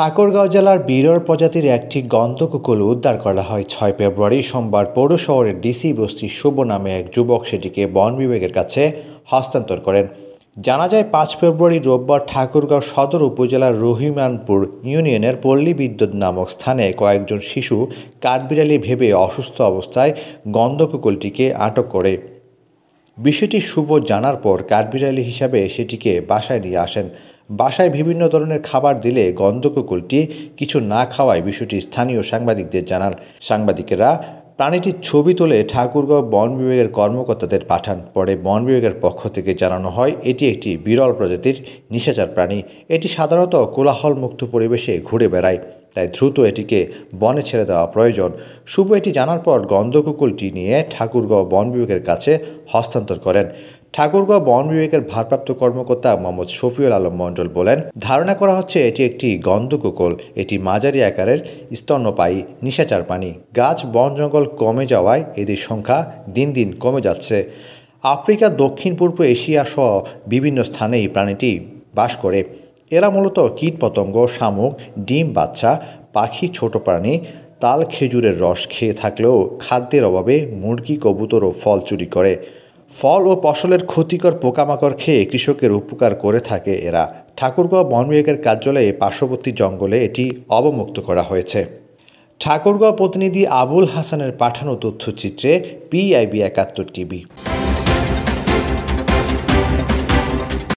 ঠাকুরগাঁও জেলার বিরল প্রজাতির একটি কুকুল উদ্ধার করা হয় ছয় ফেব্রুয়ারি সোমবার পৌর শহরের ডিসি বস্তি শুভ নামে এক যুবক সেটিকে বন বিভাগের কাছে হস্তান্তর করেন জানা যায় পাঁচ ফেব্রুয়ারি রোববার ঠাকুরগাঁও সদর উপজেলার রহিমানপুর ইউনিয়নের পল্লী বিদ্যুৎ নামক স্থানে কয়েকজন শিশু কাঠবিড়ালি ভেবে অসুস্থ অবস্থায় গন্ধকুকুলটিকে আটক করে বিষয়টি শুভ জানার পর কাঠবিড়ালি হিসাবে সেটিকে বাসায় নিয়ে আসেন বাসায় বিভিন্ন ধরনের খাবার দিলে গন্ধকুকুলটি কিছু না খাওয়ায় বিষয়টি স্থানীয় সাংবাদিকদের জানান সাংবাদিকেরা প্রাণীটির ছবি তুলে ঠাকুরগাঁও বন বিভাগের কর্মকর্তাদের পাঠান পরে বন বিভাগের পক্ষ থেকে জানানো হয় এটি একটি বিরল প্রজাতির নিশাচার প্রাণী এটি সাধারণত কোলাহলমুক্ত পরিবেশে ঘুরে বেড়ায় তাই দ্রুত এটিকে বনে ছেড়ে দেওয়া প্রয়োজন শুভ এটি জানার পর গন্ধকুকুলটি নিয়ে ঠাকুরগাঁও বন বিভাগের কাছে হস্তান্তর করেন ঠাকুরগাঁও বন বিভাগের ভারপ্রাপ্ত কর্মকর্তা মোহাম্মদ শফিউল আলম মণ্ডল বলেন ধারণা করা হচ্ছে এটি একটি গন্ধকুকুল এটি মাঝারি আকারের স্তন্যপায়ী নিশাচার পানি গাছ বন জঙ্গল কমে যাওয়ায় এদের সংখ্যা দিন দিন কমে যাচ্ছে আফ্রিকা দক্ষিণ পূর্ব এশিয়া সহ বিভিন্ন স্থানে এই প্রাণীটি বাস করে এরা মূলত কীটপতঙ্গ শামুক ডিম বাচ্চা পাখি ছোট প্রাণী তাল খেজুরের রস খেয়ে থাকলেও খাদ্যের অভাবে মুরগি কবুতর ও ফল চুরি করে ফল ও ফসলের ক্ষতিকর পোকামাকড় খেয়ে কৃষকের উপকার করে থাকে এরা ঠাকুরগাঁও বন বিভাগের কার্যালয়ে পার্শ্ববর্তী জঙ্গলে এটি অবমুক্ত করা হয়েছে ঠাকুরগাঁও প্রতিনিধি আবুল হাসানের পাঠানো তথ্যচিত্রে পিআইবি একাত্তর টিভি